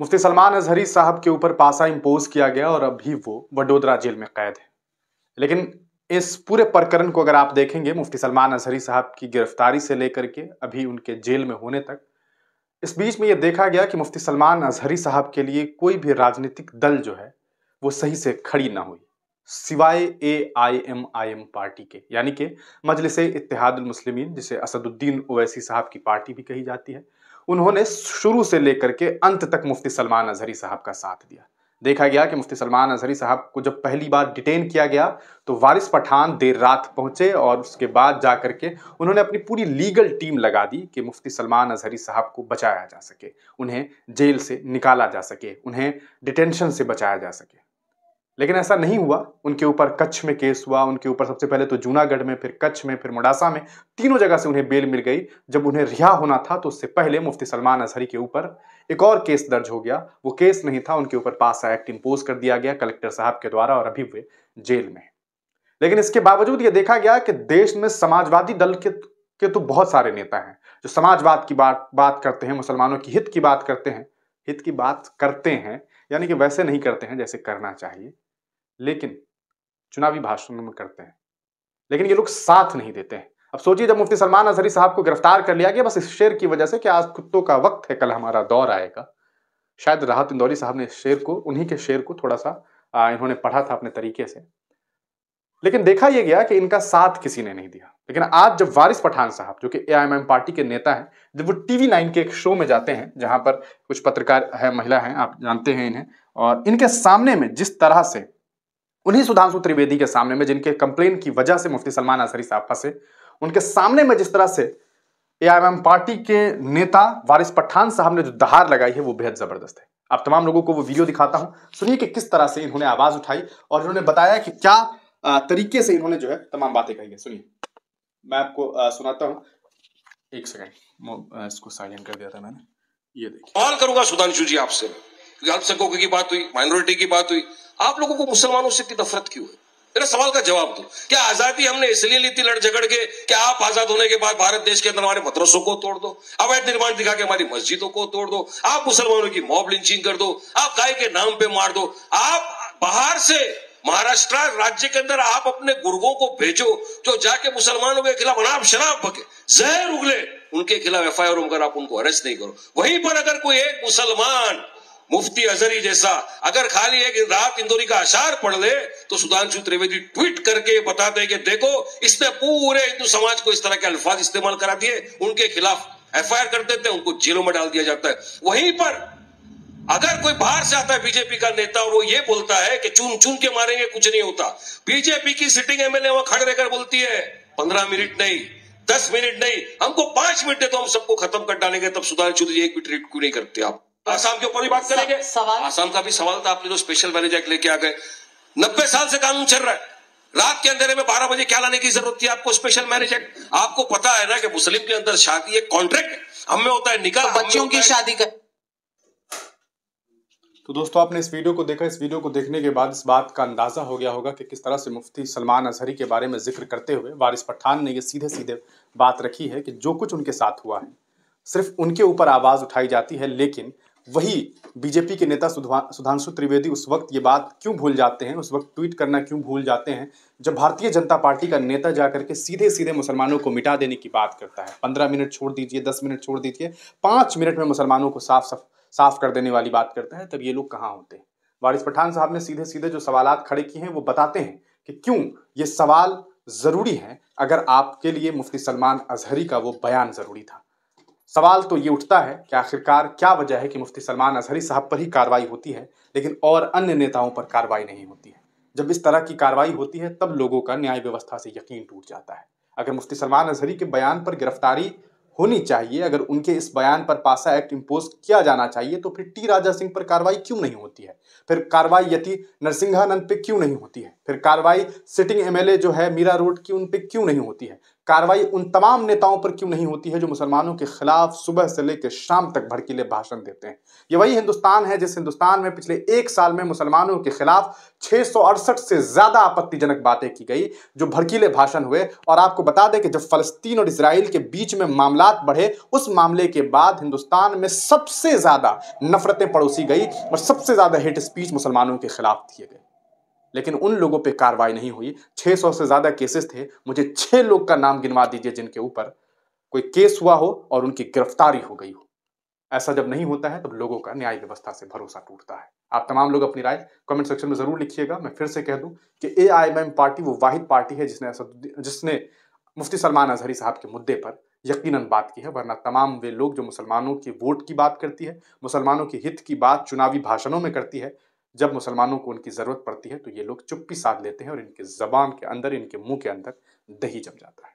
मुफ्ती सलमान अजहरी साहब के ऊपर पासा इम्पोज किया गया और अभी वो वडोदरा जेल में कैद है लेकिन इस पूरे प्रकरण को अगर आप देखेंगे मुफ्ती सलमान अजहरी साहब की गिरफ्तारी से लेकर के अभी उनके जेल में होने तक इस बीच में ये देखा गया कि मुफ्ती सलमान अजहरी साहब के लिए कोई भी राजनीतिक दल जो है वो सही से खड़ी ना हुई सिवाय A I M I M party के यानी कि मजलिस इतिहादुल मुस्लिमीन जिसे असदुद्दीन ओवैसी साहब की पार्टी भी कही जाती है उन्होंने शुरू से लेकर के अंत तक मुफ्ती सलमान अजहरी साहब का साथ दिया देखा गया कि मुफ्ती सलमान अजहरी साहब को जब पहली बार डिटेन किया गया तो वारिस पठान देर रात पहुंचे और उसके बाद जा करके उन्होंने अपनी पूरी लीगल टीम लगा दी कि मुफ्ती सलमान अजहरी साहब को बचाया जा सके उन्हें जेल से निकाला जा सके उन्हें डिटेंशन से बचाया जा सके लेकिन ऐसा नहीं हुआ उनके ऊपर कच्छ में केस हुआ उनके ऊपर सबसे पहले तो जूनागढ़ में फिर कच्छ में फिर मोडासा में तीनों जगह से उन्हें बेल मिल गई जब उन्हें रिहा होना था तो उससे पहले मुफ्ती सलमान अजहरी के ऊपर एक और केस दर्ज हो गया वो केस नहीं था उनके ऊपर पास एक्ट इम्पोज कर दिया गया कलेक्टर साहब के द्वारा और अभी वे जेल में लेकिन इसके बावजूद ये देखा गया कि देश में समाजवादी दल के के तो बहुत सारे नेता हैं जो समाजवाद की बात बात करते हैं मुसलमानों की हित की बात करते हैं हित की बात करते हैं यानी कि वैसे नहीं करते हैं जैसे करना चाहिए लेकिन चुनावी भाषण में करते हैं लेकिन ये लोग साथ नहीं देते हैं अब सोचिए जब मुफ्ती सलमान अजहरी साहब को गिरफ्तार कर लिया गया बस इस शेर की वजह से कि आज कुत्तों का वक्त है कल हमारा दौर आएगा शायद राहत इंदौरी साहब ने शेर को उन्हीं के शेर को थोड़ा सा आ, इन्होंने पढ़ा था अपने तरीके से लेकिन देखा यह गया कि इनका साथ किसी ने नहीं दिया लेकिन आज जब वारिस पठान साहब जो कि एआईएमएम पार्टी के नेता हैं जब वो टीवी नाइन के एक शो में जाते हैं जहां पर कुछ पत्रकार है महिला हैं आप जानते हैं इन्हें और इनके सामने में जिस तरह से उन्हीं सुधांशु त्रिवेदी के सामने में जिनके कंप्लेन की वजह से मुफ्ती सलमान असरी साहब फंसे उनके सामने में जिस तरह से एआईएमएम पार्टी के नेता वारिस पठान साहब ने जो दहार लगाई है वो बेहद जबरदस्त है आप तमाम लोगों को वो वीडियो दिखाता हूं सुनिए कि किस तरह से इन्होंने आवाज उठाई और इन्होंने बताया कि क्या तरीके से इन्होंने जो है तमाम बातें कही है सुनिए मैं आपको सुनाता हूँ एक सेकेंड इसको साइलेंट कर दिया था मैंने ये देखिए सुधांशु जी आपसे अल्पसंख्यकों की बात हुई माइनॉरिटी की बात हुई आप लोगों को मुसलमानों से इतनी नफरत क्यों है मेरा सवाल का जवाब दो क्या आजादी हमने इसलिए ली थी लड़ झगड़ के क्या आप आजाद होने के बाद भारत देश के अंदर हमारे मदरसों को तोड़ दो अवैध निर्माण दिखा के हमारी मस्जिदों को तोड़ दो आप मुसलमानों की मॉब लिंचिंग कर दो आप गाय के नाम पे मार दो आप बाहर से महाराष्ट्र राज्य के अंदर आप अपने गुर्गों को भेजो जो जाके मुसलमानों के खिलाफ अनाप शराब भके जहर उगले उनके खिलाफ एफ आई आर आप उनको अरेस्ट नहीं करो वहीं पर अगर कोई एक मुसलमान मुफ्ती अजहरी जैसा अगर खाली एक रात इंदौरी का अशार पढ़ ले तो सुधांशु त्रिवेदी ट्वीट करके बताते हैं कि देखो इसने पूरे हिंदू समाज को इस तरह के अल्फाज इस्तेमाल करा दिए उनके खिलाफ एफ कर देते हैं उनको जेलों में डाल दिया जाता है वहीं पर अगर कोई बाहर से आता है बीजेपी का नेता और वो ये बोलता है कि चुन चुन के मारेंगे कुछ नहीं होता बीजेपी की सिटिंग एमएलए वहां खड़े रहकर बोलती है पंद्रह मिनट नहीं दस मिनट नहीं हमको पांच मिनट दे तो हम सबको खत्म कर डालेंगे तब सुधांशु एक भी ट्रीट क्यों नहीं करते आप आसाम के ऊपर भी बात करेंगे सवाल आसाम का भी सवाल था आपने जो स्पेशल मैनेजर एक्ट लेके आ गए नब्बे साल से कानून चल रहा है रात के अंधेरे में बारह बजे क्या लाने की जरूरत थी आपको स्पेशल मैरिज एक्ट आपको पता है ना कि मुस्लिम के अंदर शादी एक कॉन्ट्रैक्ट हमें होता है निकाह तो बच्चों की शादी का तो दोस्तों आपने इस वीडियो को देखा इस वीडियो को देखने के बाद इस बात का अंदाज़ा हो गया होगा कि किस तरह से मुफ्ती सलमान अजहरी के बारे में जिक्र करते हुए वारिस पठान ने ये सीधे सीधे बात रखी है कि जो कुछ उनके साथ हुआ है सिर्फ उनके ऊपर आवाज़ उठाई जाती है लेकिन वही बीजेपी के नेता सुधांशु त्रिवेदी उस वक्त ये बात क्यों भूल जाते हैं उस वक्त ट्वीट करना क्यों भूल जाते हैं जब भारतीय जनता पार्टी का नेता जाकर के सीधे सीधे मुसलमानों को मिटा देने की बात करता है पंद्रह मिनट छोड़ दीजिए दस मिनट छोड़ दीजिए पाँच मिनट में मुसलमानों को साफ साफ साफ कर देने वाली बात करता है तब ये लोग कहाँ होते हैं वारिस पठान साहब ने सीधे सीधे जो सवाल खड़े किए हैं वो बताते हैं कि क्यों ये सवाल ज़रूरी हैं अगर आपके लिए मुफ्ती सलमान अजहरी का वो बयान ज़रूरी था सवाल तो ये उठता है कि आखिरकार क्या वजह है कि मुफ्ती सलमान अजहरी साहब पर ही कार्रवाई होती है लेकिन और अन्य नेताओं पर कार्रवाई नहीं होती है जब इस तरह की कार्रवाई होती है तब लोगों का न्याय व्यवस्था से यकीन टूट जाता है अगर मुफ्ती सलमान अजहरी के बयान पर गिरफ्तारी होनी चाहिए अगर उनके इस बयान पर पासा एक्ट इम्पोज किया जाना चाहिए तो फिर टी राजा सिंह पर कार्रवाई क्यों नहीं होती है फिर कार्रवाई यति नरसिंहानंद पे क्यों नहीं होती है फिर कार्रवाई सिटिंग एमएलए जो है मीरा रोड की उन पर क्यों नहीं होती है कार्रवाई उन तमाम नेताओं पर क्यों नहीं होती है जो मुसलमानों के खिलाफ सुबह से लेकर शाम तक भड़कीले भाषण देते हैं ये वही हिंदुस्तान है जिस हिंदुस्तान में पिछले एक साल में मुसलमानों के खिलाफ छह से ज़्यादा आपत्तिजनक बातें की गई जो भड़कीले भाषण हुए और आपको बता दें कि जब फलस्तीन और इसराइल के बीच में मामला बढ़े उस मामले के बाद हिंदुस्तान में सबसे ज़्यादा नफरतें पड़ोसी गई और सबसे ज़्यादा हेट स्पीच मुसलमानों के खिलाफ दिए गए लेकिन उन लोगों पे कार्रवाई नहीं हुई 600 से ज़्यादा केसेस थे मुझे छह लोग का नाम गिनवा दीजिए जिनके ऊपर कोई केस हुआ हो और उनकी गिरफ्तारी हो गई हो ऐसा जब नहीं होता है तब तो लोगों का न्याय व्यवस्था से भरोसा टूटता है आप तमाम लोग अपनी राय कमेंट सेक्शन में जरूर लिखिएगा मैं फिर से कह दूं कि ए पार्टी वो वाहिद पार्टी है जिसने जिसने मुफ्ती सलमान अजहरी साहब के मुद्दे पर यकीनन बात की है वरना तमाम वे लोग जो मुसलमानों के वोट की बात करती है मुसलमानों के हित की बात चुनावी भाषणों में करती है जब मुसलमानों को उनकी ज़रूरत पड़ती है तो ये लोग चुप्पी साध लेते हैं और इनके ज़बान के अंदर इनके मुंह के अंदर दही जम जाता है